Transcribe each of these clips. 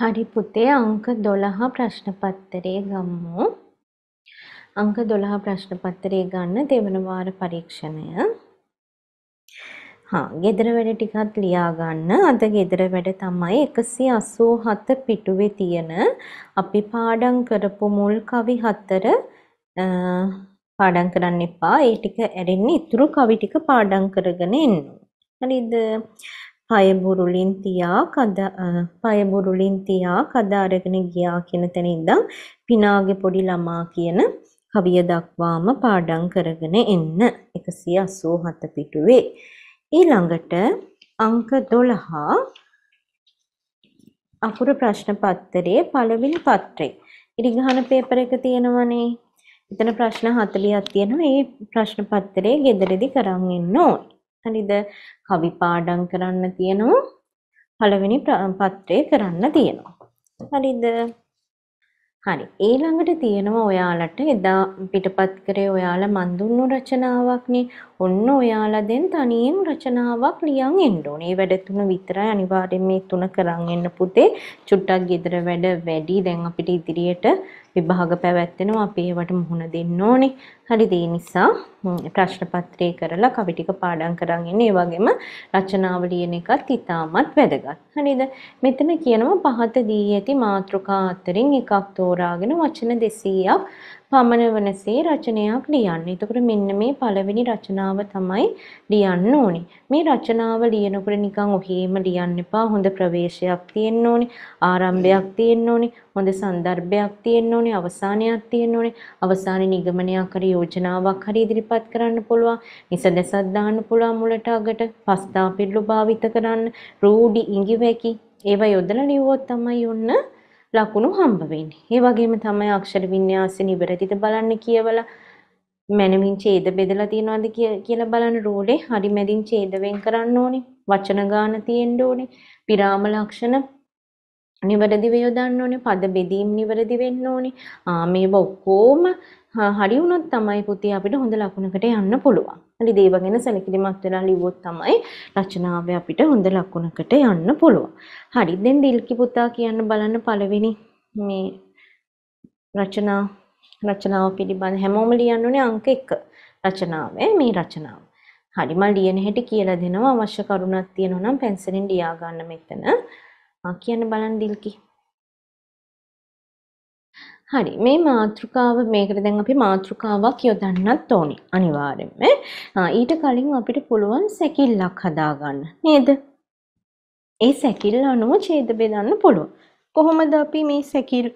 හරි පුතේ අංක 12 ප්‍රශ්න පත්‍රය ගමු. අංක 12 ප්‍රශ්න පත්‍රය ගන්න දෙවන වාර පරීක්ෂණය. හා ගෙදර වැඩ ටිකත් ලියා ගන්න. අද ගෙදර වැඩ තමයි 187 පිටුවේ තියෙන අපි පාඩම් කරපු මුල් කවි හතර පාඩම් කරන්න එපා. ඒ ටික ඇරෙන්න ඉතුරු කවි ටික පාඩම් කරගෙන එන්න. හරිද? හය බුරුලින් තියා කද පය බුරුලින් තියා කද අරගෙන ගියා කියන තැන ඉඳන් පිනාගේ පොඩි ළමා කියන කවිය දක්වාම පාඩම් කරගෙන එන්න 187 පිටුවේ ඊළඟට අංක 12 අකුරු ප්‍රශ්න පත්‍රයේ පළවෙනි පත්‍රේ ඉරිගහන පේපර් එක තියෙනවනේ එතන ප්‍රශ්න 40ක් තියෙනවා ඒ ප්‍රශ්න පත්‍රයේ gederedi කරන් එන්න ඕනේ හරිද? කවි පාඩම් කරන්න තියෙනවා. පළවෙනි පත්‍රය කරන්න තියෙනවා. හරිද? හරි. ඊළඟට තියෙනවා ඔයාලට එදා පිටපත් කරේ ඔයාලා මන් දුන්නු රචනාවක්නේ. ඔන්න ඔයාලා දැන් තනියෙන් රචනාවක් ලියන් එන්න ඕනේ. මේ වැඩ තුන විතරයි අනිවාර්යෙන් මේ තුන කරන් එන්න පුතේ. චුට්ටක් ගෙදර වැඩ වැඩි. දැන් අපිට ඉදිරියට විභාග පැවැත්වෙනවා අපි ඒවට මුහුණ දෙන්න ඕනේ. හරිද? ඒ නිසා ප්‍රශ්න පත්‍රය කරලා කවි ටික පාඩම් කරන් ඉන්නේ. ඒ වගේම රචනාව ලියන එකත් ඉතාමත් වැදගත්. හරිද? මෙතන කියනවා පහත දී ඇති මාතෘකා අතරින් එකක් තෝරාගෙන වචන 200ක් පමණ වනසේ රචනයක් ලියන්න. එතකොට මෙන්න මේ පළවෙනි රචනාව තමයි ලියන්න ඕනේ. මේ රචනාව ලියනකොට නිකන් ඔහේම ලියන්න එපා. හොඳ ප්‍රවේශයක් තියෙන්න ඕනේ. ආරම්භයක් තියෙන්න ඕනේ. හොඳ සන්දර්භයක් තියෙන්න ඕනේ අවසානයක් තියෙන්න ඕනේ අවසානයේ නිගමනයක් හරි යෝජනාවක් හරි ඉදිරිපත් කරන්න පුළුවන් නිසදසක් දාන්න පුළුවන් මුලට අගට පස්තාපිල්ලු භාවිත කරන්න රූඩි ඉඟිවැකි ඒවා යොදලා ලියුවොත් තමයි ඔන්න ලකුණු හම්බ වෙන්නේ. ඒ වගේම තමයි අක්ෂර වින්‍යාස නිවැරදිද බලන්න කියවලා මනමින් ඡේද බෙදලා තියනවාද කියලා බලන රූලේ හරි මැදින් ඡේද වෙන් කරන්න ඕනේ. වචන ගාන තියෙන්න ඕනේ. විරාම ලක්ෂණ නිවැරදිව යොදන්න ඕනේ. පද බෙදීම් නිවැරදි වෙන්න ඕනේ. ආ මේවා ඔක්කොම හරි වුණොත් තමයි පුතේ අපිට හොඳ ලකුණකට යන්න පුළුවන්. හරි දේව ගැන සැලකිලිමත් වෙලා ලිව්වොත් තමයි රචනාව අපිට හොඳ ලකුණකට යන්න පුළුවන්. හරි දැන් දිල්කි පුතා කියන්න බලන්න පළවෙනි මේ රචනා රචනාව පිළිබඳ හැමෝම ලියන්න ඕනේ අංක 1. රචනාවේ මේ රචනාව. හරි මම ලියන හැටි කියලා දෙනවා අවශ්‍ය කරුණක් තියෙනවා නම් පෙන්සලෙන් ලියා ගන්න මෙතන. ආ කියන්න බලන්න දිල්කි. හරි මේ මාතෘකාව මේකට දැන් අපි මාතෘකාවක් යොදන්නත් ඕනේ අනිවාර්යෙන්ම. ඊට කලින් අපිට පුළුවන් සැකිල්ලක් හදාගන්න නේද? ඒ සැකිල්ල අනුව ඡේද බෙදන්න පුළුවන්. කොහොමද අපි මේ සැකිල්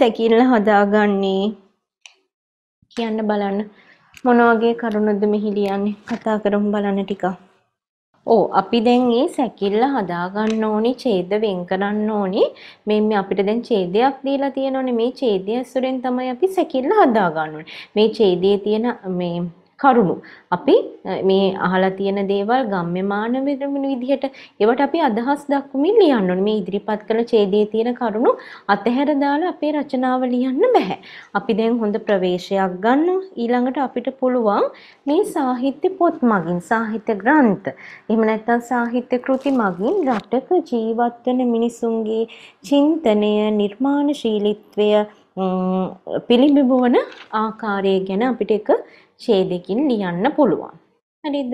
සැකිල්ල හදාගන්නේ කියන්න බලන්න. මොන වගේ කරුණද මෙහි ලියන්නේ? කතා කරමු බලන්න ටිකක්. ඕ අපි දැන් මේ සැකිල්ල හදාගන්න ඕනි ඡේද වෙන් කරන්න ඕනි මේ මේ අපිට දැන් ඡේදයක් දීලා තියෙනෝනේ මේ ඡේදය ඇසුරෙන් තමයි අපි සැකිල්ල හදාගන්න ඕනේ මේ ඡේදයේ තියෙන මේ කරුණු. අපි මේ අහලා තියෙන දේවල් ගම්ම්‍යමාන වෙන විදිහට ඒවට අපි අදහස් දක්වමින් ලියන්න ඕනේ. මේ ඉදිරිපත් කරන ඡේදයේ තියෙන කරුණු අතහැර දාලා අපේ රචනාව ලියන්න බෑ. අපි දැන් හොඳ ප්‍රවේශයක් ගන්න ඊළඟට අපිට පුළුවන් මේ සාහිත්‍ය පොත් මගින් සාහිත්‍ය ග්‍රන්ථ. එහෙම නැත්නම් සාහිත්‍ය කෘති මගින් රටක ජීවත් වෙන මිනිසුන්ගේ චින්තනය, නිර්මාණශීලීත්වය පිළිබිඹවන ආකාරය ගැන අපිට එක ඡේදකින් ලියන්න පුළුවන්. හරිද?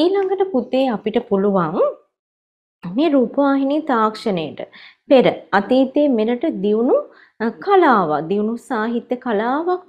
ඊළඟට පුතේ අපිට පුළුවන් මේ රූපවාහිනී තාක්ෂණයට පෙර අතීතයේ මෙරට දියුණු කලාවක් දියුණු සාහිත්‍ය කලාවක්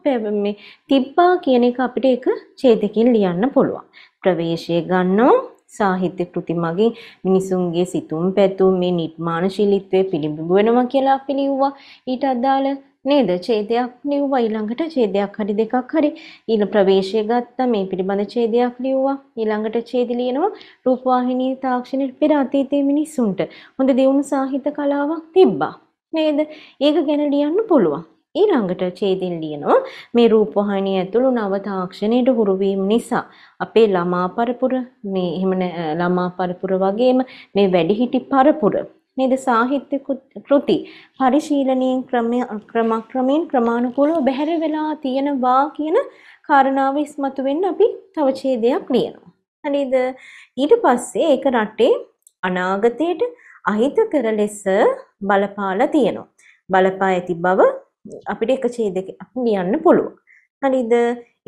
මේ තිබ්බා කියන එක අපිට ඒක ඡේදකින් ලියන්න පුළුවන්. ප්‍රවේශය ගන්නෝ සාහිත්‍ය කෘති මගින් මිනිසුන්ගේ සිතුම් පැතුම් මේ නිර්මාණශීලීත්වය පිළිබිඹු වෙනවා කියලා අපි ලියුවා. ඊට අදාළ නේද? ඡේදයක් ලිව්වා ඊළඟට ඡේදයක් හරි දෙකක් හරි ඊළ ප්‍රවේශය ගත්තා මේ පිළිබඳ ඡේදයක් ලිව්වා ඊළඟට ඡේද ලියනවා රූපවාහිනී තාක්ෂණය පෙර අතීතයේ මිනිස්සුන්ට හොඳ දියුණු සාහිත්‍ය කලාවක් තිබ්බා නේද? ඒක ගැන ලියන්න පුළුවන්. ඊළඟට ඡේදින් ලියනවා මේ රූපවාහිනිය ඇතුළු නව තාක්ෂණයට හුරු වීම නිසා අපේ ළමා පරපුර මේ එහෙම ළමා පරපුර වගේම මේ වැඩිහිටි පරපුර නේද සාහිත්‍ය කෘති පරිශීලනීය ක්‍රම ක්‍රමක්‍රමයෙන් ක්‍රමානුකූලව බැහැර වෙලා තියෙනවා කියන කාරණාව ඉස්මතු වෙන්න අපි තව ඡේදයක් ලියනවා. හරිද? ඊට පස්සේ ඒක රටේ අනාගතයට අහිතකර ලෙස බලපාලා තියෙනවා. බලපා ඇති බව අපිට එක ඡේදයක ලියන්න පුළුවන්. හරිද?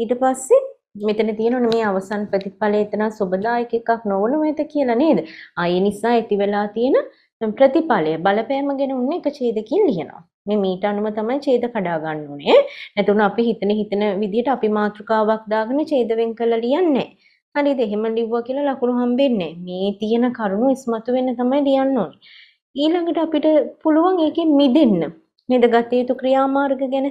ඊට පස්සේ මෙතන තියෙනවනේ මේ අවසන් ප්‍රතිඵලය එතන සුබදායක එකක් නොවන මේත කියලා නේද? ආයෙ නිසා ඇති වෙලා තියෙන ප්‍රතිඵලය බලපෑම ගැන උන්න එක ඡේදකින් ලියනවා. මේ මීට අනුව තමයි ඡේද කඩා ගන්න ඕනේ. නැතුණ අපි හිතන හිතන විදිහට අපි මාතෘකාවක් දාගෙන ඡේද වෙන් කරලා ලියන්නේ හරිද? එහෙම ලිව්වා කියලා ලකුණු හම්බෙන්නේ මේ තියෙන කරුණු ඉස්මතු වෙන්න තමයි ලියන්න ඕනේ. ඊළඟට අපිට පුළුවන් ඒකෙන් මිදෙන්න. නේද? ගත යුතු ක්‍රියාමාර්ග ගැන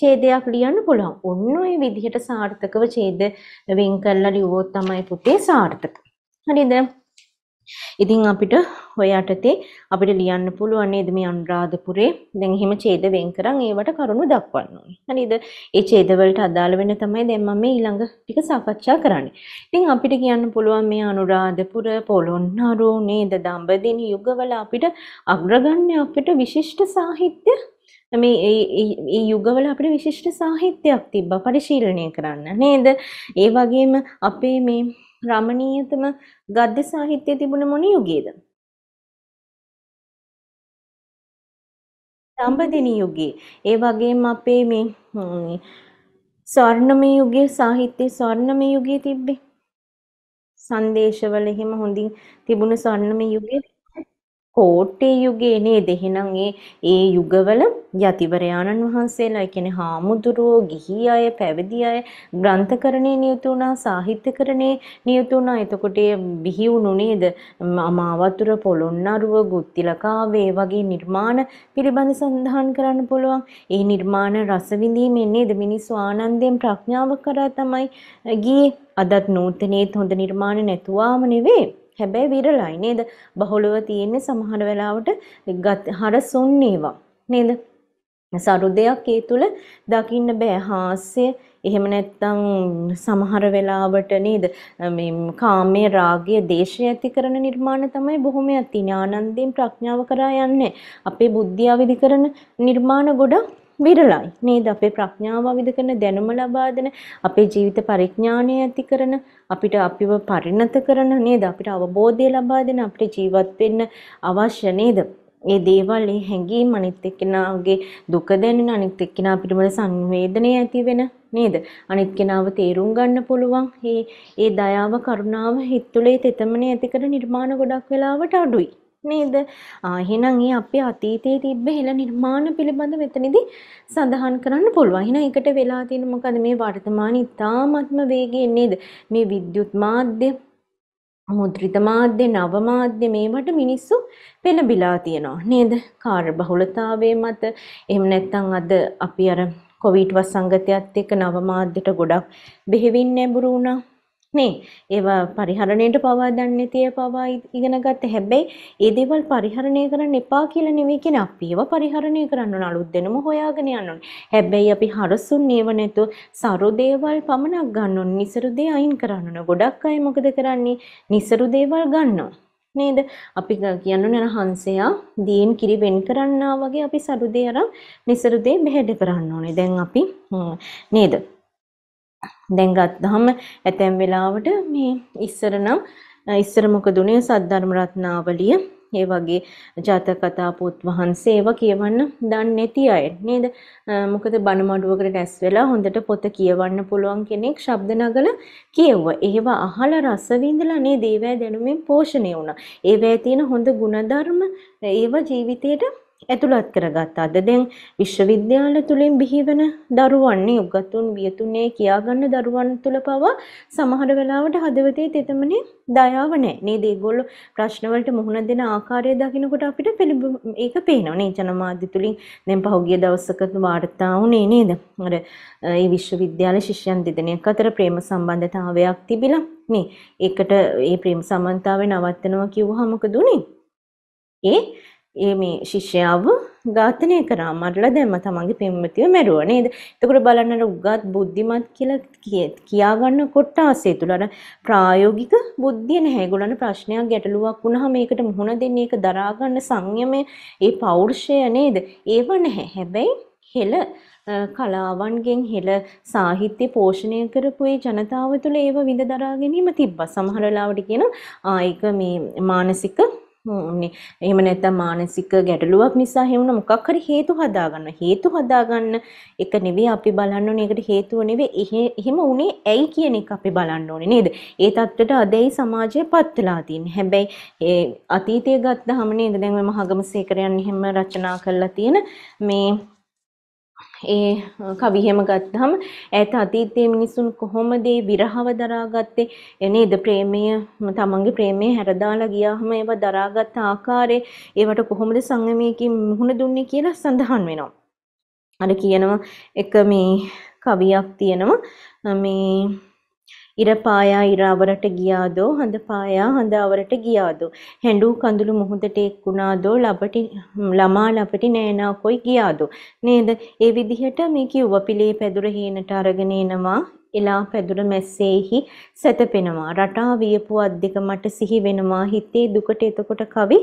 ඡේදයක් ලියන්න පුළුවන්. ඔන්න ඔය විදිහට සාර්ථකව ඡේද වෙන් කරලා ලියුවොත් තමයි පුතේ සාර්ථක. හරිද? ඉතින් අපිට ඔය යටතේ අපිට ලියන්න පුළුවන් නේද මේ අනුරාධපුරේ දැන් එහෙම ඡේද වෙන් කරන් ඒවට කරුණු දක්වන්න ඕනේ. හරිද? ඒ ඡේද වලට අදාළ වෙන තමයි දැන් මම මේ ඊළඟ ටික සාකච්ඡා කරන්නේ. ඉතින් අපිට කියන්න පුළුවන් මේ අනුරාධපුර, පොළොන්නරුව, නේද දඹදින යුගවල අපිට අග්‍රගණ්‍ය අපිට විශිෂ්ට සාහිත්‍ය මේ ඒ යුගවල අපිට විශිෂ්ට සාහිත්‍යයක් තිබ්බා පරිශීලනය කරන්න නේද? ඒ වගේම අපේ මේ රමණීයතම ගද්‍ය සාහිත්‍යයේ තිබුණ මොන යුගයේද? දඹදෙනි යුගයේ. ඒ වගේම අපේ මේ ස්වර්ණමය යුගයේ සාහිත්‍යයේ ස්වර්ණමය යුගයේ තිබ්බේ. සංදේශවල එහෙම හොඳින් තිබුණ ස්වර්ණමය යුගයේ කෝට්ටේ යුගයේ නේද එහෙනම් ඒ ඒ යුගවල යතිවරයාණන් වහන්සේලා කියන්නේ හාමුදුරුවෝ ගිහි අය පැවිදි අය ග්‍රන්ථකරණේ නියුතු වුණා සාහිත්‍යකරණේ නියුතු වුණා එතකොට ඒ බිහි වුණු නේද අමාවතුර පොළොන්නරුව ගුත්තිලකාවේ වගේ නිර්මාණ පිළිබඳ සඳහන් කරන්න පුළුවන් ඒ නිර්මාණ රස විඳීමෙන් නේද මිනිස්සු ආනන්දයෙන් ප්‍රඥාව කරා තමයි ගියේ අදත් නූතනයේත් හොඳ නිර්මාණ නැතුවාම නෙවෙයි හැබැයි විරලයි නේද? බහුලව තියෙන්නේ සමහර වෙලාවට හරසුන් ඒවා නේද? සරුදයක් ඒ තුල දකින්න බෑ හාස්‍ය එහෙම නැත්නම් සමහර වෙලාවට නේද මේ කාමයේ රාගය දේශය ඇති කරන නිර්මාණ තමයි බොහොමයක් තියෙන ආනන්දයෙන් ප්‍රඥාව කරා යන්නේ අපේ බුද්ධිය අවදි කරන නිර්මාණ ගොඩක් විරලයි. නේද? අපේ ප්‍රඥාව අවදි කරන දැනුම ලබා දෙන, අපේ ජීවිත පරිඥාණය ඇති කරන, අපිට අපිව පරිණත කරන නේද? අපිට අවබෝධය ලබා දෙන, අපිට ජීවත් වෙන්න අවශ්‍ය නේද? ඒ දේවල් ඒ හැඟීම් අනිත් එක්කෙනාගේ දුක දැනෙන අනිත් එක්කෙනා පිටමල සංවේදනය ඇති වෙන නේද අනිත් කෙනාව තේරුම් ගන්න පුළුවන් ඒ ඒ දයාව කරුණාව හිත් තුළේ තෙතමනේ ඇති කර නිර්මාණ ගොඩක් වෙලාවට අඩුයි නේද? එහෙනම් ඒ අපේ අතීතයේ තිබ්බ හෙළ නිර්මාණ පිළිබඳ මෙතනදී සඳහන් කරන්න පුළුවන්. එහෙනම් ඒකට වෙලා තියෙන මොකද මේ වර්තමානයේ ඉතාමත්ම වේගයෙන් නේද? මේ විද්‍යුත් මාධ්‍ය මුද්‍රිත මාධ්‍ය නව මාධ්‍ය මේවට මිනිස්සු පෙළඹිලා තියෙනවා නේද? කාර්යබහුලතාවයේ මත එහෙම නැත්නම් අද අපි අර කොවිඩ් වසංගතයත් එක්ක නව මාධ්‍යට ගොඩක් බෙහෙවින් නැඹුරු වුණා. නේ ඒවා පරිහරණයට පවා දන්නේ තිය පවා ඉගෙන ගත්ත හැබැයි ඒ දේවල් පරිහරණය කරන්න එපා කියලා නෙවෙයි කියන අපි ඒවා පරිහරණය කරන්න ඕන අලුත් දෙනුම හොයාගෙන යන්න ඕන හැබැයි අපි හරසුන් ඒව නැතු සරු දේවල් පමණක් ගන්න ඕන නිසරු දේ අයින් කරන්න ඕන ගොඩක් අය මොකද කරන්නේ නිසරු දේවල් ගන්නවා නේද අපි කියන්න නන හන්සයා දීන් කිරි වෙන් කරන්නා වගේ අපි සරුදේ අරන් නිසරුදේ බෙහෙඩ කරන්න ඕනේ දැන් අපි නේද දැන් ගත්තාම ඇතැම් වෙලාවට මේ ඉස්සර නම් ඉස්සර මොකද උනේ සද්ධර්ම රත්නාවලිය ඒ වගේ ජාතක කතා පොත් වහන්සේ ඒවා කියවන්න දන්නේ නැති අය නේද? මොකද බණ මඩුවකට නැස් වෙලා හොඳට පොත කියවන්න පුළුවන් කෙනෙක් ශබ්ද නගල කියෙව්වා. ඒවා අහලා රස විඳලා නේද? ඒවැය දැනුමින් පෝෂණය වුණා. ඒවැය තියෙන හොඳ ಗುಣධර්ම ඒවා ජීවිතේට ඇතුළත් කරගත් අද දැන් විශ්වවිද්‍යාල තුළින් බිහිවන දරුවන්නේ උගතුන් වියතුනේ කියාගන්න දරුවන් තුළ පවා සමහර වෙලාවට හදවතේ තෙතමනේ දයාව නැහැ නේද ඒගොල්ලෝ ප්‍රශ්නවලට මුහුණ දෙන ආකාරය දකිනකොට අපිට පිළිඹ ඒක පේනවා නේ ජනමාධ්‍ය තුලින් දැන් පහුගිය දවසක වාර්තා වුණේ නේද අර ඒ විශ්වවිද්‍යාල ශිෂ්‍යයන් දෙදෙනෙක් අතර ප්‍රේම සම්බන්ධතාවයක් තිබිලා නේ ඒකට ඒ ප්‍රේම සම්බන්ධතාවය නවත්තනවා කිව්වහම මොකද උනේ ඒ ඒ මේ ශිෂ්‍යාව ඝාතනය කරා මරලා දැම්ම තමන්ගේ පෙම්වතිව මැරුවා නේද? එතකොට බලන්න උගත් බුද්ධිමත් කියලා කියාගන්න කොටාසේ තුල අර ප්‍රායෝගික බුද්ධිය නැහැ. ඒගොල්ලන්ට ප්‍රශ්නයක් ගැටලුවක් වුණාම මේකට මුහුණ දෙන්න ඒක දරා ගන්න සංයමය, ඒ පෞරුෂය නේද? ඒව නැහැ. හැබැයි හෙළ කලාවන්ගෙන් හෙළ සාහිත්‍ය පෝෂණය කරපු ඒ ජනතාව තුළ ඒව විඳ දරා ගැනීම තිබ්බා. සමහර වෙලාවට කියන ආයක මේ මානසික එහෙම නැත්නම් මානසික ගැටලුවක් නිසා හේමුණ මොකක් හරි හේතු හදාගන්න. හේතු හදාගන්න එක නෙවෙයි අපි බලන්න ඕනේ. ඒකට හේතුව නෙවෙයි. එහෙම උනේ ඇයි කියන එක අපි බලන්න ඕනේ නේද? ඒ தත්ත්වයට අදයි සමාජය පත් වෙලා තියෙන්නේ. හැබැයි ඒ අතීතය ගත්තාම නේද? දැන් ඔය මහගම සීකරයන් එහෙම රචනා කරලා තියෙන මේ ඒ කවිහෙම ගත්තහම ඈත අතීතයේ මිනිසුන් කොහොමද විරහව දරාගත්තේ නේද ප්‍රේමය තමන්ගේ ප්‍රේමය හැරදාලා ගියාම ඒවා දරාගත් ආකාරය ඒවට කොහොමද සංගමයකින් මුහුණ දුන්නේ කියලා සඳහන් වෙනවා අර කියනවා එක මේ කවියක් තියෙනවා මේ ඉර පායා ඉර අවරට ගියාදෝ හඳ පායා හඳ අවරට ගියාදෝ හැඬු කඳුළු මුහුදට එක්ුණාදෝ ලබටි ළමා ලබටි නෑනා කොයි ගියාදෝ නේද ඒ විදිහට මේ කිව්ව පිළේ පැදුර හේනට අරගෙන එනවා එලා පැදුර මැස්සේහි සැතපෙනවා රටා වියපු අද්දික මට සිහි වෙනවා හිතේ දුකට එතකොට කවි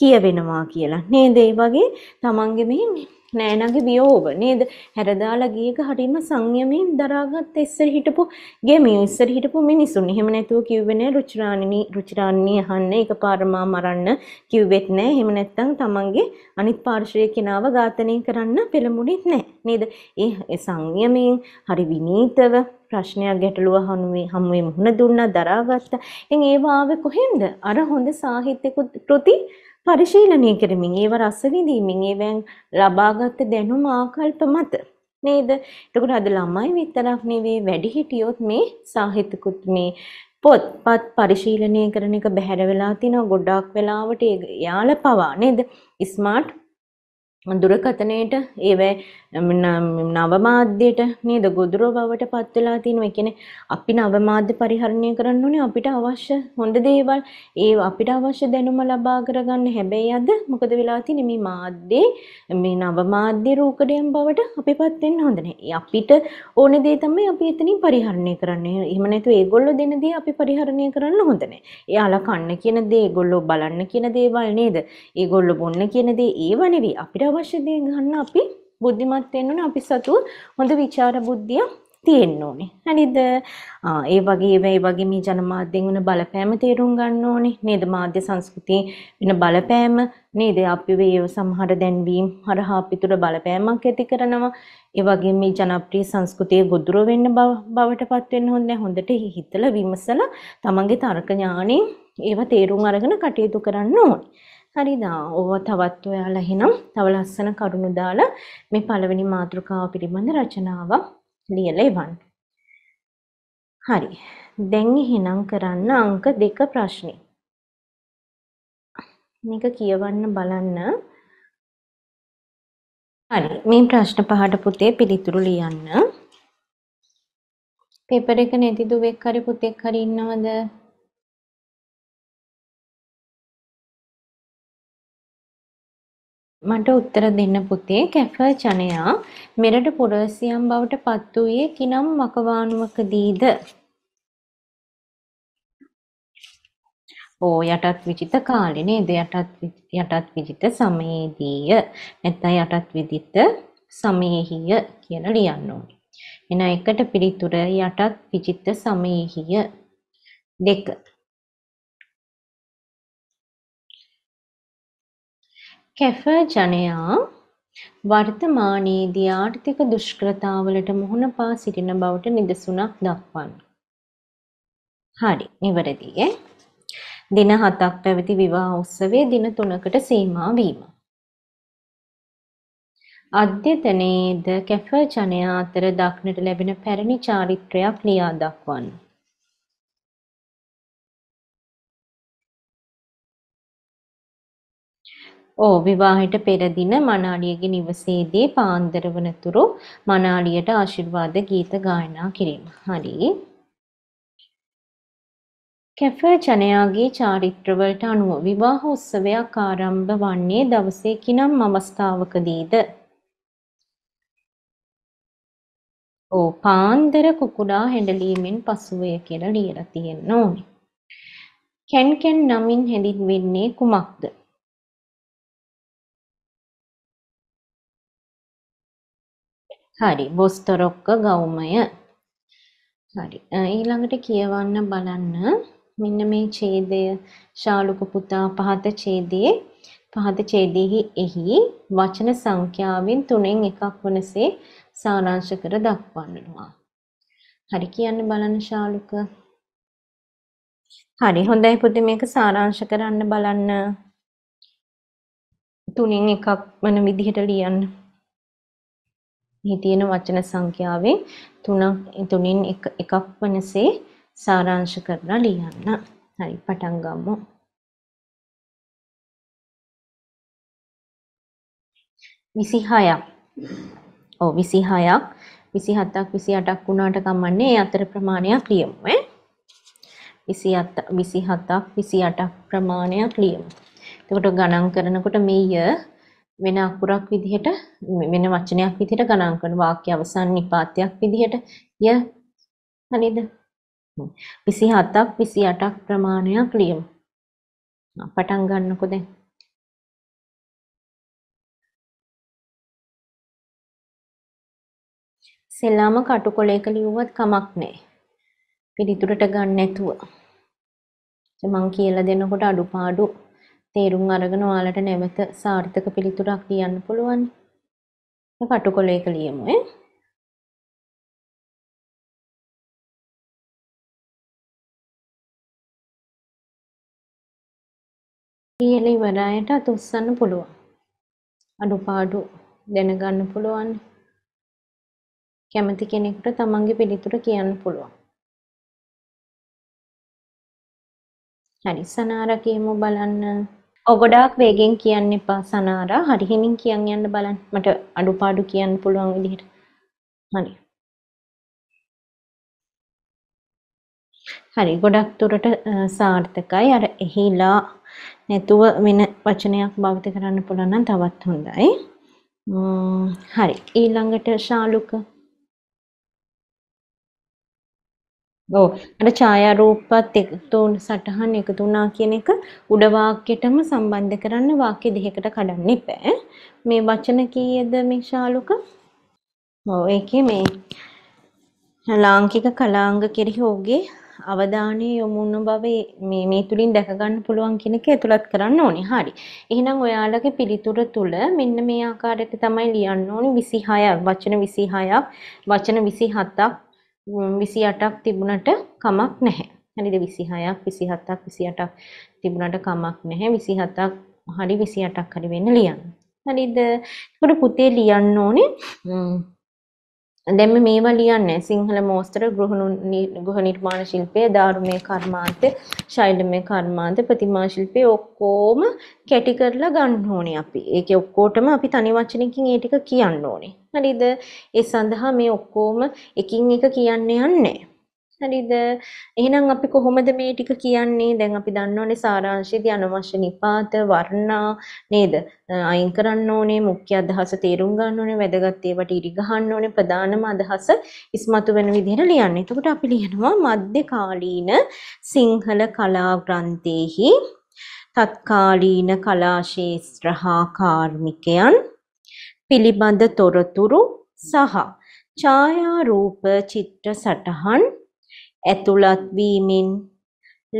කියවෙනවා කියලා නේද ඒ වගේ තමන්ගේ මේ නෑනගේ වියෝව නේද හැරදාලා ගියක හරීම සංයමයෙන් දරාගත් ඉස්සර හිටපු ගෙමියෝ ඉස්සර හිටපු මිනිසුන්. එහෙම නැතුව කිව්වේ නෑ රුචිරාණිනී රුචිරාණිනී අහන්න එකපාරමා මරන්න කිව්වෙත් නෑ. එහෙම නැත්තම් තමන්ගේ අනිත් පාර්ශ්වයේ කෙනාව ඝාතනය කරන්න පෙළඹුණෙත් නෑ. නේද? ඒ සංයමයෙන් හරි විනීතව ප්‍රශ්නයක් ගැටලුව හමුවේ හමුවේ මුහුණ දුන්නා දරාගත්තා. ඉතින් ඒව ආවේ කොහෙන්ද? අර හොඳ සාහිත්‍ය කෘති පරිශීලනය කරමින් ඒව රසවිඳීමෙන් ඒවැන් ලබාගත්ත දැනුම ආකල්ප මත නේද? එතකොට අද ළමයි විතරක් නෙවෙයි වැඩිහිටියොත් මේ සාහිත්‍යකුත් මේ පොත්පත් පරිශීලනය කරන එක බැහැර වෙලා තිනවා ගොඩක් වෙලාවට යාල පවා නේද? ස්මාර්ට් දුරකථනයේට ඒවැ නවමාධ්‍යයට නේද ගොදුරෝ බවට පත් වෙලා තියෙනවා. ඒ කියන්නේ අපි නවමාධ්‍ය පරිහරණය කරන්න ඕනේ අපිට අවශ්‍ය හොඳ දේවල් ඒ අපිට අවශ්‍ය දැනුම ලබා කරගන්න. හැබැයි අද මොකද වෙලා තියෙන්නේ මේ මාධ්‍යේ මේ නවමාධ්‍ය රූකඩයන් බවට අපිපත් වෙන්න හොඳ නැහැ. අපිට ඕනේ දේ තමයි අපි එතනින් පරිහරණය කරන්නේ. එහෙම නැතු ඒගොල්ලෝ දෙන දේ අපි පරිහරණය කරන්න හොඳ නැහැ. එයාලා කන්න කියන දේ ඒගොල්ලෝ බලන්න කියන දේවල් නේද? ඒගොල්ලෝ බොන්න කියන දේ ඒව නෙවෙයි අපිට අවශ්‍ය දේ ගන්න අපි බුද්ධිමත් වෙන්න ඕනේ අපි සතු හොඳ විචාර බුද්ධිය තියෙන්න ඕනේ. හරිද? ඒ වගේ ඒ වගේ මේ ජනමාධ්‍යෙන් වෙන බලපෑම තේරුම් ගන්න ඕනේ. නේද? මාධ්‍ය සංස්කෘතියේ වෙන බලපෑම නේද? අපි ඒව සමහර දැන්වීම් හරහා පිටුර බලපෑමක් ඇති කරනවා. ඒ වගේ මේ ජනප්‍රිය සංස්කෘතියේ ගොදුර වෙන්න බවටපත් වෙන්න හොඳ හොඳට හිතලා විමසලා තමන්ගේ තර්ක ඥාණයෙන් ඒව තේරුම් අරගෙන කටයුතු කරන්න ඕනේ. හරිද? ඕව තවත් ඔයාලා එහෙනම් තව ලස්සන කරුණු දාලා මේ පළවෙනි මාතෘකාව පිළිබඳ රචනාවක් ලියලා එවන්න. හරි. දැන් එහෙනම් කරන්න අංක දෙක ප්‍රශ්නේ. මේක කියවන්න බලන්න. හරි. මේ ප්‍රශ්න පහට පුතේ පිළිතුරු ලියන්න. පේපර් එක නැති දුවෙක් හරි පුතෙක් හරි ඉන්නවද? මට උත්තර දෙන්න පුතේ කැෆර් ජනයා මෙරට පුරවැසියන් බවට පත් වූයේ කිනම් මකවානුවකදීද ඕ යටත් විජිත කාලේ නේද යටත් යටත් විජිත සමයේදීය නැත්නම් යටත් විජිත සමයේහිය කියලා ලියන්න ඕනේ. එන එකට පිළිතුර යටත් විජිත සමයේහිය දෙක කැෆ ජනයා වර්තමානයේදී ආර්ථික දුෂ්කරතාවලට මුහුණ පා සිටින බවට නිදසුනක් දක්වන්න. හරි, නිවැරදි ඈ. දින 7ක් පැවති විවාහ උත්සවයේ දින 3කට සීමා වීම. අධ්‍යතනයේද කැෆ ජනයා අතර දක්නට ලැබෙන පැරණි චාරිත්‍රයක් ලියා දක්වන්න. ඕ විවාහයට පෙර දින මනාලියගේ නිවසේදී පාන්දර වනතුරු මනාලියට ආශිර්වාද ගීත ගායනා කිරීම. හරි. කැෆේ ජනයාගේ චාරිත්‍රවලට අනුව විවාහ උත්සවයක් ආරම්භ වන්නේ දවසේ කිනම් අවස්ථාවකදීද? ඕ පාන්දර කුකුඩා හැඬලීමෙන් පසුවය කියලා ලියලා තියෙන්න ඕනේ. කැන් කැන් නමින් හැඳින්වෙන්නේ කුමක්ද? හරි බොස්තරොක්ක ගෞමය හරි ඊළඟට කියවන්න බලන්න මෙන්න මේ ඡේදය ශාලුක පුතා පහත ඡේදයේ පහත ඡේදෙහි එහි වචන සංඛ්‍යාවෙන් තුනෙන් එකක් වනසේ සාරාංශ කර දක්වන්නවා. හරි කියන්න බලන්න ශාලුක. හරි හොඳයි පුතේ මේක සාරාංශ කරන්න බලන්න. තුනෙන් එකක් වන විදිහට ලියන්න. මේ තියෙන වචන සංඛ්‍යාවෙන් තුනක් තුنين එකක් වනසේ සාරාංශ කරලා ලියන්න. හරි පටන් ගමු. විසිහයක් ඕ විසිහයක් විසිහතක් විසි අටක් වුණාට කමන්නේ ඒ අතර ප්‍රමාණයක් ලියමු විසි විසිහතක් විසි අටක් ප්‍රමාණයක් ලියමු එතකොට ගණන් කරනකොට මෙය වෙන අකුරක් විදිහට වෙන වචනයක් විදිහට ගණන් කරන වාක්‍ය අවසන් නිපාතයක් විදිහට ය හරිද 27ක් 28ක් ප්‍රමාණයක් ලියමු පටන් ගන්නකො දැන් සෙල්ලාම කටුකොලයක ලියුවත් කමක් නැහැ පිළිතුරට ගන්න නැතුව මම කියලා දෙනකොට අඩුපාඩු තේරුම් අරගෙන ඔයාලට නැවත සාර්ථක පිළිතුරක් කියන්න පුළුවන්. මේ කටුකොලයක ලියමු ඈ. කියලා ඉවරයට අත උස්සන්න පුළුවන්. අඩුපාඩු දැනගන්න පුළුවන්. කැමති කෙනෙකුට තමන්ගේ පිළිතුර කියන්න පුළුවන්. හරි සනාර කියමු බලන්න ඔව් ගොඩාක් වේගෙන් කියන්න එපා සනාරා. හරි හිමින් කියන් යන්න බලන්න. මට අඩුපාඩු කියන්න පුළුවන් විදිහට. හරි. හරි ගොඩක් දුරට සාර්ථකයි. අර එහිලා නැතුව වෙන වචනයක් භාවිත කරන්න පුළුවන් නම් තවත් හොඳයි. හරි. ඊළඟට ශාලුක ඔව් අර ඡායාරූපත් එකතු සටහන් එකතු වුණා කියන එක උඩ වාක්‍යයටම සම්බන්ධ කරන්න වාක්‍ය දෙකකට කඩන්න ඉපෑ මේ වචන කීයද මේ ශාලුක ඔව් ඒකේ මේ ලාංකික කලාංග කෙරෙහි ඔහුගේ අවධානය යොමු වුණ බව මේ මේ තුලින් දැක ගන්න පුළුවන් කියන එක ඇතුළත් කරන්න ඕනේ. හරි. එහෙනම් ඔයාලගේ පිළිතුර තුල මෙන්න මේ ආකාරයට තමයි ලියන්න ඕනේ 26 වචන 26ක් වචන 27ක් විසි අටක් තිබුණට කමක් නැහැ හරිද විසි හයක් විසි හත්තක් විසි අටක් තිබුණට කමක් නැහැ විසි හතක් හරි විසි අටක් හරි වෙන්න ලියන්න හරිද කොට පුතේ ලියන්න ඕනේ දැන් මේවා ලියන්නේ සිංහල මෝස්තර ගෘහ නිර්මාණ ශිල්පය, දාරුමය කර්මාන්තය, ශෛලමය කර්මාන්තය, ප්‍රතිමා ශිල්පය ඔක්කොම කැටි කරලා ගන්න ඕනේ අපි. ඒකේ ඔක්කොටම අපි තනි වචනකින් ඒ ටික කියන්න ඕනේ. හරිද? ඒ සඳහා මේ ඔක්කොම එකින් එක කියන්නේ නැහැ. හරිද එහෙනම් අපි කොහොමද මේ ටික කියන්නේ දැන් අපි දන්නවනේ සාරාංශයේදී අනවශ්‍ය නිපාත වර්ණා නේද අයින් කරන්න ඕනේ මුඛ්‍ය අදහස තේරුම් ගන්න ඕනේ වැදගත් ඒවාට ඉරි ගහන්න ඕනේ ප්‍රධානම අදහස ඉස්මතු වෙන විදිහට ලියන්න. එතකොට අපි ලියනවා මධ්‍යකාලීන සිංහල කලා ග්‍රන්ථේහි තත්කාලීන කලා ශේස්ත්‍ර හා කාර්මිකයන් පිළිබඳ තොරතුරු සහ ඡායා රූප චිත්‍ර සටහන් ඇතුළත් වීමෙන්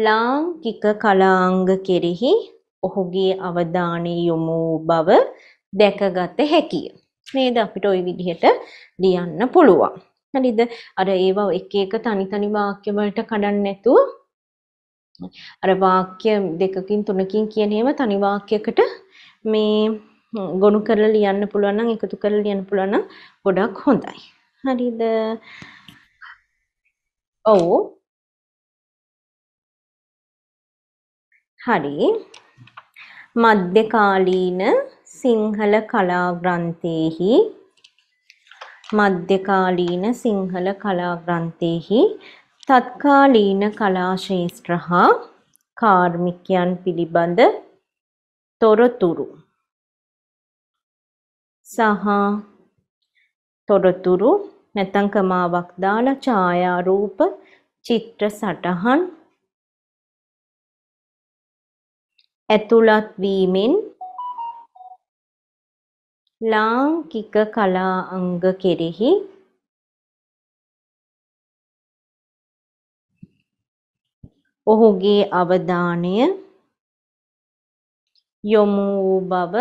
ලාංකික කලාංග කෙරෙහි ඔහුගේ අවධානය යොමු බව දැකගත හැකිය. නේද අපිට ওই විදිහට ලියන්න පුළුවන්. හරිද? අර ඒවා එක එක තනි තනි වාක්‍ය වලට කඩන්න නැතුව අර වාක්‍ය දෙකකින් තුනකින් කියන ඒවා තනි වාක්‍යයකට මේ ගොනු කරලා ලියන්න පුළුවන් නම් එකතු කරලා ලියන්න පුළුවන් නම් ගොඩක් හොඳයි. හරිද? ඔව් හරි මධ්‍යකාලීන සිංහල කලා ග්‍රන්ථයේහි මධ්‍යකාලීන සිංහල කලා ග්‍රන්ථයේහි තත්කාලීන කලා ශේෂ්ත්‍ර හා කාර්මිකයන් පිළිබඳ තොරතුරු සහ තොරතුරු නැත්නම් කමාවක් දාලා ඡායා රූප චිත්‍ර සටහන් ඇතුළත් වීමෙන් ලාංකික කලා අංග කෙරෙහි ඔහුගේ අවධානය යොමු වූ බව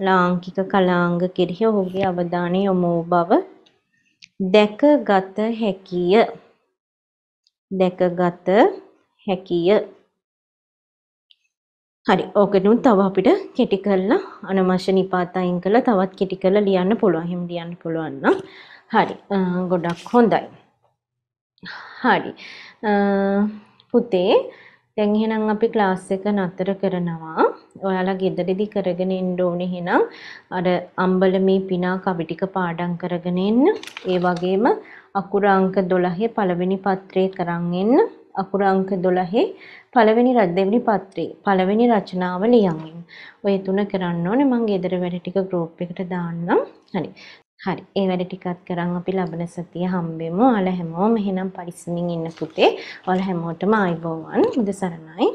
ලාංකික කලාංග කෙරෙහි ඔහුගේ අවධානය යොමු බව දැකගත හැකිය. දැකගත හැකිය. හරි. ඕකෙනුත් තව අපිට කෙටි කරලා අනවශ්‍ය නිපාත අයින් කරලා තවත් කෙටි කරලා ලියන්න පුළුවන්. එහෙම ලියන්න පුළුවන් නම්. හරි. ගොඩක් හොඳයි. හරි. පුතේ දැන් එහෙනම් අපි ක්ලාස් එක නතර කරනවා. ඔයාලා ගෙදරදී කරගෙන ඉන්න ඕනේ එහෙනම් අර අම්බලමේ පිනා කවි ටික පාඩම් කරගෙන ඉන්න. ඒ වගේම අකුර අංක 12 පළවෙනි පත්‍රේ කරන් ඉන්න. අකුර අංක 12 පළවෙනි දෙවෙනි පත්‍රේ පළවෙනි රචනාව ලියමින්. ඔය තුන කරන්න ඕනේ. මම ගෙදර වැඩ ටික ගෲප් එකට දාන්නම්. හරි. හරි. ඒ වැඩ ටිකත් කරන් අපි ලබන සතිය හම්බෙමු. ඔයාලා හැමෝම එහෙනම් පරිස්සමින් ඉන්න පුතේ. ඔයාලා හැමෝටම ආයුබෝවන්. මුද සරණයි.